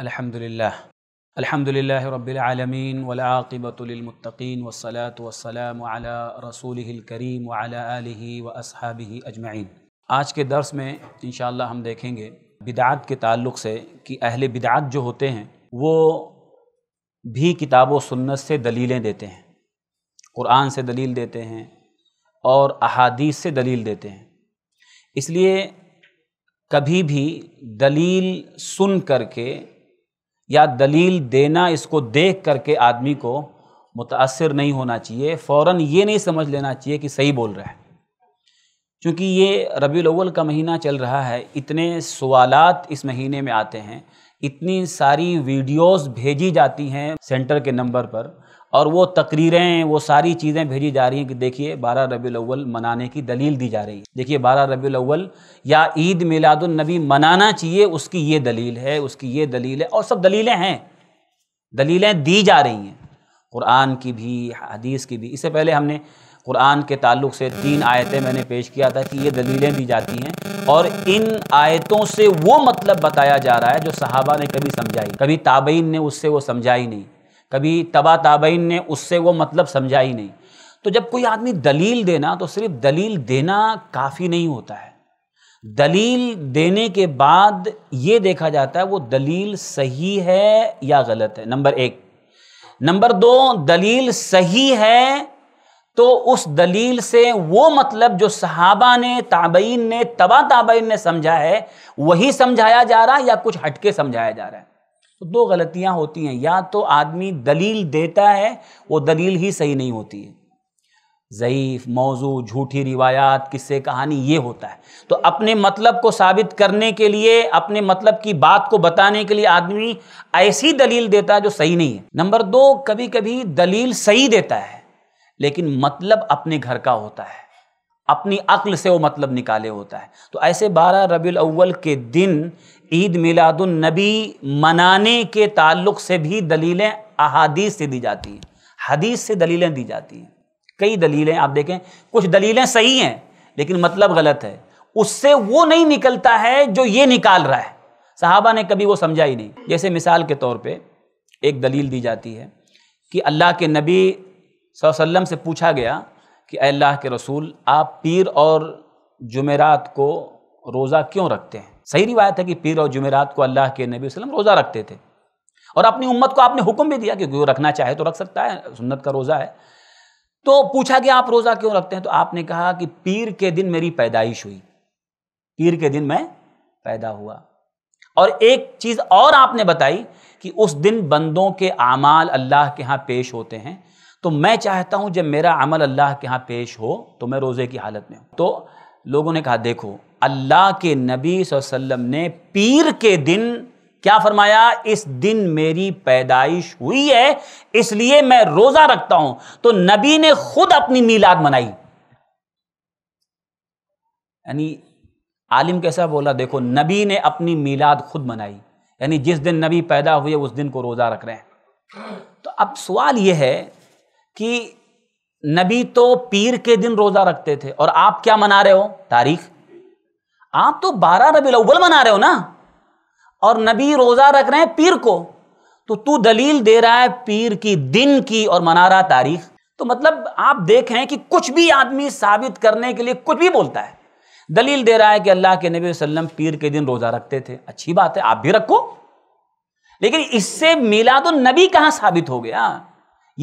अल्हम्दुलिल्लाह अल्हम्दुलिल्लाह रब्बिल आलमीन वल आक़िबतु लिल मुत्तक़ीन वस्सलातु वस्सलामु अला रसूलिहिल करीम व अला आलिहि व आज के दर्स में इंशाल्लाह हम देखेंगे बिदात के ताल्लुक से कि अहले बिदात जो होते हैं वो भी किताब व सुन्नत से दलीलें देते हैं क़ुरान से दलील देते हैं और अहादीस से दलील देते हैं इसलिए कभी भी दलील सुन करके या दलील देना इसको देख करके आदमी को मुतासर नहीं होना चाहिए फ़ौर ये नहीं समझ लेना चाहिए कि सही बोल रहा है क्योंकि ये रबी अव्वल का महीना चल रहा है इतने सवालत इस महीने में आते हैं इतनी सारी वीडियोस भेजी जाती हैं सेंटर के नंबर पर और वो तकरीरें वो सारी चीज़ें भेजी जा रही हैं कि देखिए बारह रबी अव्वल मनाने की दलील दी जा रही है देखिए बारह रबी अव्वल या ईद मिलादुलनबी मनाना चाहिए उसकी ये दलील है उसकी ये दलील है और सब दलीलें हैं दलीलें दी जा रही हैं कुरान की भी हदीस की भी इससे पहले हमने कुरान के ताल्लुक से तीन आयतें मैंने पेश किया था कि ये दलीलें दी जाती हैं और इन आयतों से वो मतलब बताया जा रहा है जो सहाबा ने कभी समझाई कभी ताबीन ने उससे वो समझाई नहीं कभी तबा ताबईन ने उससे वो मतलब समझा ही नहीं तो जब कोई आदमी दलील देना तो सिर्फ दलील देना काफ़ी नहीं होता है दलील देने के बाद ये देखा जाता है वो दलील सही है या गलत है नंबर एक नंबर दो दलील सही है तो उस दलील से वो मतलब जो सहाबा ने ताबईन ने तबा ताबईन ने समझा है वही समझाया जा रहा है या कुछ हटके समझाया जा रहा है तो दो गलतियां होती हैं या तो आदमी दलील देता है वो दलील ही सही नहीं होती है ज़यीफ़ मौजू झूठी रिवायात किस्से कहानी ये होता है तो अपने मतलब को साबित करने के लिए अपने मतलब की बात को बताने के लिए आदमी ऐसी दलील देता है जो सही नहीं है नंबर दो कभी कभी दलील सही देता है लेकिन मतलब अपने घर का होता है अपनी अक्ल से वो मतलब निकाले होता है तो ऐसे बारह रबी अव्वल के दिन ईद मिलादुलनबी मनाने के ताल्लुक से भी दलीलें अहादीस से दी जाती हैं हदीस से दलीलें दी जाती हैं कई दलीलें आप देखें कुछ दलीलें सही हैं लेकिन मतलब गलत है उससे वो नहीं निकलता है जो ये निकाल रहा है साहबा ने कभी वो समझा ही नहीं जैसे मिसाल के तौर पे एक दलील दी जाती है कि अल्लाह के नबी वसल्लम से पूछा गया कि अल्लाह के रसूल आप पीर और जुमेरात को रोज़ा क्यों रखते हैं सही रिवायत है कि पीर और जुमेरात को अल्लाह के नबी वसलम रोज़ा रखते थे और अपनी उम्मत को आपने हुक्म भी दिया क्योंकि वो रखना चाहे तो रख सकता है सुन्नत का रोज़ा है तो पूछा कि आप रोज़ा क्यों रखते हैं तो आपने कहा कि पीर के दिन मेरी पैदाइश हुई पीर के दिन मैं पैदा हुआ और एक चीज़ और आपने बताई कि उस दिन बंदों के अमाल अल्लाह के यहाँ पेश होते हैं तो मैं चाहता हूँ जब मेरा अमल अल्लाह के यहाँ पेश हो तो मैं रोज़े की हालत में हूँ तो लोगों ने कहा देखो अल्लाह के नबी वसल्लम ने पीर के दिन क्या फरमाया इस दिन मेरी पैदाइश हुई है इसलिए मैं रोज़ा रखता हूं तो नबी ने खुद अपनी मीलाद मनाई यानी आलिम कैसा बोला देखो नबी ने अपनी मीलाद खुद मनाई यानी जिस दिन नबी पैदा हुए उस दिन को रोज़ा रख रहे हैं तो अब सवाल यह है कि नबी तो पीर के दिन रोज़ा रखते थे और आप क्या मना रहे हो तारीख आप तो बारह रबी अव्वल मना रहे हो ना और नबी रोज़ा रख रहे हैं पीर को तो तू दलील दे रहा है पीर की दिन की और मना रहा तारीख तो मतलब आप देखें कि कुछ भी आदमी साबित करने के लिए कुछ भी बोलता है दलील दे रहा है कि अल्लाह के नबी वसल्लम पीर के दिन रोज़ा रखते थे अच्छी बात है आप भी रखो लेकिन इससे मिलाद नबी कहां साबित हो गया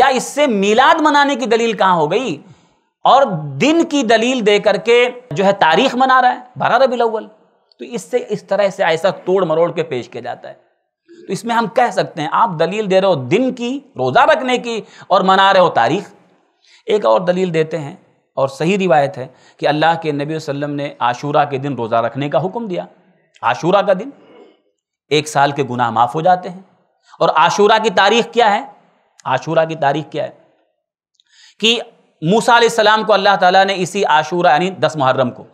या इससे मिलाद मनाने की दलील कहां हो गई और दिन की दलील दे करके जो है तारीख मना रहा है बारह रबी अव्वल तो इससे इस तरह से ऐसा तोड़ मरोड़ के पेश किया जाता है तो इसमें हम कह सकते हैं आप दलील दे रहे हो दिन की रोज़ा रखने की और मना रहे हो तारीख एक और दलील देते हैं और सही रिवायत है कि अल्लाह के नबी वसल्लम ने आशूरा के दिन रोज़ा रखने का हुक्म दिया आशूरा का दिन एक साल के गुनाह माफ़ हो जाते हैं और आशूरा की तारीख क्या है आशूरा की तारीख क्या है कि मूसा सलाम को अल्लाह ताला ने इसी आशूरा यानी दस मुहर्रम को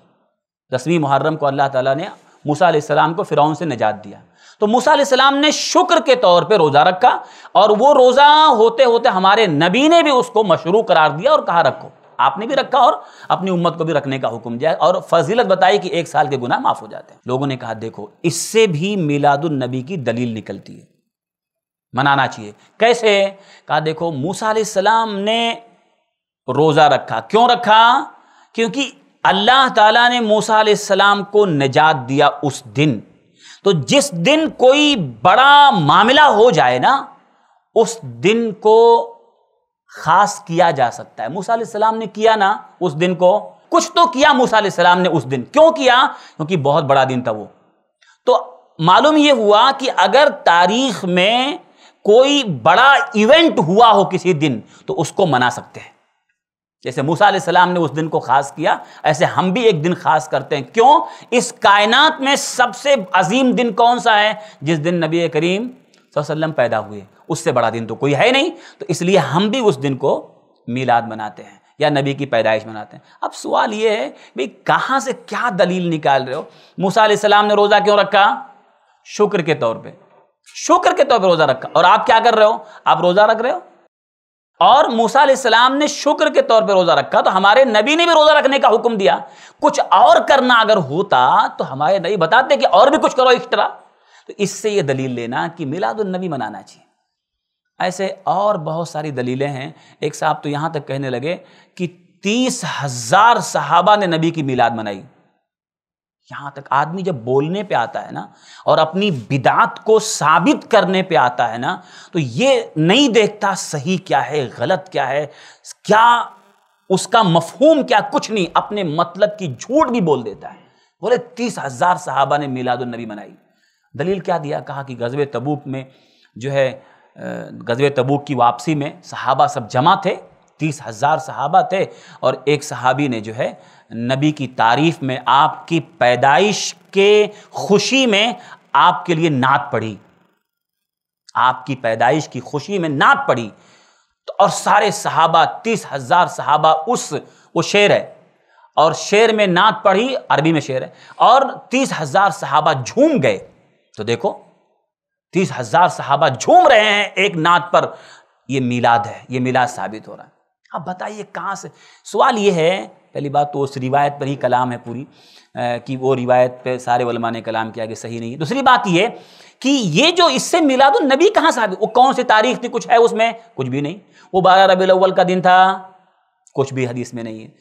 दसवीं मुहर्रम को अल्लाह ताला ने मूसा सलाम को फ़िरौन से निजात दिया तो मूसा सलाम ने शुक्र के तौर पे रोज़ा रखा और वो रोज़ा होते होते हमारे नबी ने भी उसको मशरू करार दिया और कहा रखो आपने भी रखा और अपनी उम्मत को भी रखने का हुक्म दिया और फजीलत बताई कि एक साल के गुना माफ़ हो जाते हैं लोगों ने कहा देखो इससे भी मिलादुलनबी की दलील निकलती है मनाना चाहिए कैसे कहा देखो मूसा सलाम ने रोज़ा रखा क्यों रखा क्योंकि अल्लाह ताला ने मूसा सलाम को निजात दिया उस दिन तो जिस दिन कोई बड़ा मामला हो जाए ना उस दिन को खास किया जा सकता है मूसा सलाम ने किया ना उस दिन को कुछ तो किया मूसा सलाम ने उस दिन क्यों किया क्योंकि बहुत बड़ा दिन था वो तो मालूम यह हुआ कि अगर तारीख में कोई बड़ा इवेंट हुआ हो किसी दिन तो उसको मना सकते हैं जैसे मूसा सलाम ने उस दिन को खास किया ऐसे हम भी एक दिन खास करते हैं क्यों इस कायनात में सबसे अजीम दिन कौन सा है जिस दिन नबी करीम वसल्लम पैदा हुए उससे बड़ा दिन तो कोई है नहीं तो इसलिए हम भी उस दिन को मीलाद मनाते हैं या नबी की पैदाइश मनाते हैं अब सवाल ये है भाई कहाँ से क्या दलील निकाल रहे हो मूसा सलाम ने रोज़ा क्यों रखा शुक्र के तौर पर शुक्र के तौर पर रोज़ा रखा और आप क्या कर रहे हो आप रोज़ा रख रहे हो और मूसा इस्लाम ने शुक्र के तौर पे रोज़ा रखा तो हमारे नबी ने भी रोज़ा रखने का हुक्म दिया कुछ और करना अगर होता तो हमारे नबी बताते कि और भी कुछ करो एक्स्ट्रा तो इससे ये दलील लेना कि मिलादुलनबी मनाना चाहिए ऐसे और बहुत सारी दलीलें हैं एक साहब तो यहाँ तक कहने लगे कि तीस हज़ार सहाबा ने नबी की मिलाद मनाई यहाँ तक आदमी जब बोलने पे आता है ना और अपनी बिदात को साबित करने पे आता है ना तो ये नहीं देखता सही क्या है गलत क्या है क्या उसका मफहूम क्या कुछ नहीं अपने मतलब की झूठ भी बोल देता है बोले तीस हजार साहबा ने मिलादुलनबी मनाई दलील क्या दिया कहा कि गजब तबूक में जो है गजब तबूक की वापसी में साहबा सब जमा थे तीस हज़ार सहाबा थे और एक सहाबी ने जो है नबी की तारीफ़ में आपकी पैदाइश के खुशी में आपके लिए नात पढ़ी आपकी पैदाइश की खुशी में नात पढ़ी तो और सारे सहाबा तीस हज़ार सहाबा उस वो शेर है और शेर में नात पढ़ी अरबी में शेर है और तीस हज़ार सहाबा झूम गए तो देखो तीस हज़ार सहाबा झूम रहे हैं एक नात पर यह मिलाद है ये मिलाद साबित हो रहा है अब बताइए कहाँ से सवाल ये है पहली बात तो उस रिवायत पर ही कलाम है पूरी कि वो रिवायत पे सारे वलमा ने कलाम किया कि सही नहीं दूसरी बात यह कि ये जो इससे तो नबी कहाँ से वो कौन सी तारीख थी कुछ है उसमें कुछ भी नहीं वो बारह रबी अव्वल का दिन था कुछ भी हदीस में नहीं है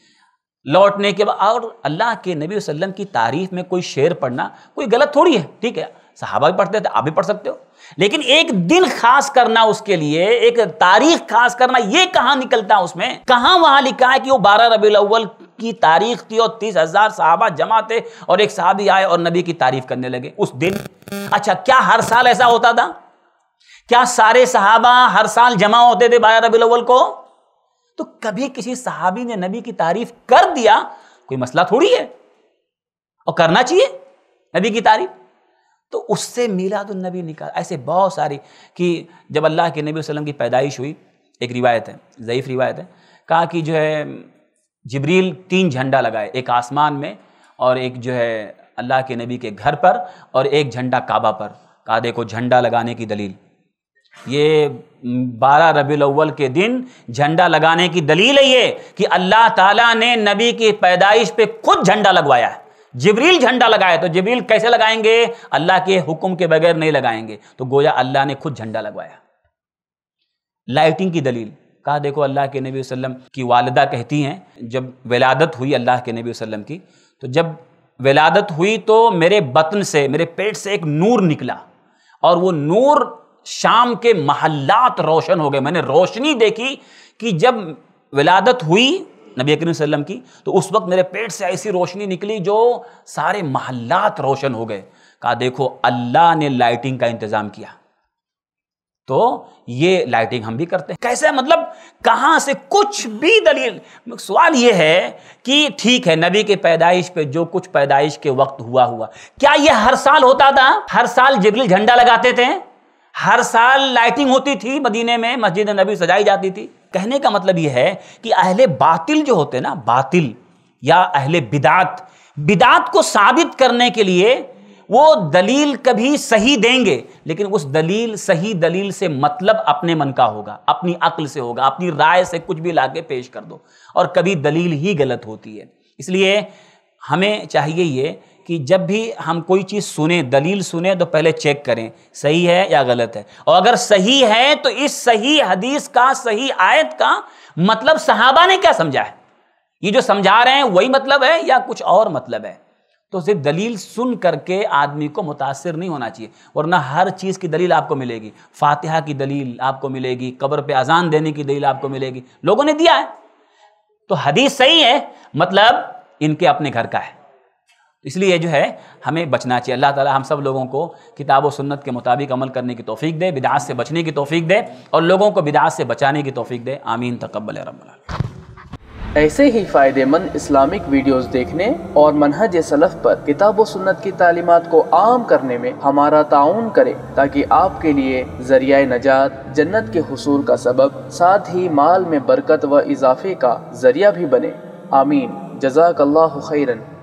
लौटने के बाद और अल्लाह के नबी वसल्लम की तारीफ में कोई शेर पढ़ना कोई गलत थोड़ी है ठीक है सहाबा भी पढ़ते थे आप भी पढ़ सकते हो लेकिन एक दिन खास करना उसके लिए एक तारीख खास करना ये कहाँ निकलता है उसमें कहाँ वहाँ लिखा है कि वो बारह रबी अव्वल की तारीख थी और तीस हजार साहबा जमा थे और एक साहबी आए और नबी की तारीफ करने लगे उस दिन अच्छा क्या हर साल ऐसा होता था क्या सारे साहबा हर साल जमा होते थे बारह रबी अव्वल को तो कभी किसी साहबी ने नबी की तारीफ कर दिया कोई मसला थोड़ी है और करना चाहिए नबी की तारीफ तो उससे मीलादुलनबी निकाल ऐसे बहुत सारी कि जब अल्लाह के नबी वसल्लम की पैदाइश हुई एक रिवायत है ज़यीफ़ रिवायत है कहा कि जो है जबरील तीन झंडा लगाए एक आसमान में और एक जो है अल्लाह के नबी के घर पर और एक झंडा काबा पर कहा देखो झंडा लगाने की दलील ये बारह रबी अव्वल के दिन झंडा लगाने की दलील है ये कि अल्लाह ताला ने नबी की पैदाइश पे खुद झंडा लगवाया है जबरील झंडा लगाया तो जबरील कैसे लगाएंगे अल्लाह के हुक्म के बगैर नहीं लगाएंगे तो गोया अल्लाह ने खुद झंडा लगवाया लाइटिंग की दलील कहा देखो अल्लाह के नबी वसल्लम की वालदा कहती हैं जब विलादत हुई अल्लाह के नबी वसल्लम की तो जब विलादत हुई तो मेरे बतन से मेरे पेट से एक नूर निकला और वो नूर शाम के महल्लात रोशन हो गए मैंने रोशनी देखी कि जब विलादत हुई नबी करीम की तो उस वक्त मेरे पेट से ऐसी रोशनी निकली जो सारे महल्लात रोशन हो गए कहा देखो अल्लाह ने लाइटिंग का इंतज़ाम किया तो ये लाइटिंग हम भी करते हैं कैसे मतलब कहां से कुछ भी दलील सवाल ये है कि ठीक है नबी के पैदाइश पे जो कुछ पैदाइश के वक्त हुआ हुआ क्या ये हर साल होता था हर साल जिबली झंडा लगाते थे हर साल लाइटिंग होती थी मदीने में मस्जिद नबी सजाई जाती थी कहने का मतलब यह है कि अहले बातिल जो होते ना बातिल या अहले बिदात बिदात को साबित करने के लिए वो दलील कभी सही देंगे लेकिन उस दलील सही दलील से मतलब अपने मन का होगा अपनी अक्ल से होगा अपनी राय से कुछ भी लाके पेश कर दो और कभी दलील ही गलत होती है इसलिए हमें चाहिए ये कि जब भी हम कोई चीज़ सुने दलील सुने तो पहले चेक करें सही है या गलत है और अगर सही है तो इस सही हदीस का सही आयत का मतलब सहाबा ने क्या समझा है ये जो समझा रहे हैं वही मतलब है या कुछ और मतलब है तो सिर्फ दलील सुन करके आदमी को मुतासर नहीं होना चाहिए वरना हर चीज़ की दलील आपको मिलेगी फातिहा की दलील आपको मिलेगी कब्र पे अजान देने की दलील आपको मिलेगी लोगों ने दिया है तो हदीस सही है मतलब इनके अपने घर का है इसलिए जो है हमें बचना चाहिए अल्लाह ताला हम सब लोगों को किताब व सुन्नत के मुताबिक अमल करने की तौफीक दे बिदात से बचने की तोफ़ी दे और लोगों को बिदात से बचाने की तोफ़ी दे आमीन तकबल रब ऐसे ही फ़ायदेमंद इस्लामिक वीडियोस देखने और मनहज सलफ़ पर किताब व सुन्नत की तालीमत को आम करने में हमारा ताउन करें ताकि आपके लिए ज़रिया नजात जन्नत के हसूल का सबब साथ ही माल में बरकत व इजाफे का ज़रिया भी बने आमीन जजाकल्ला खैरन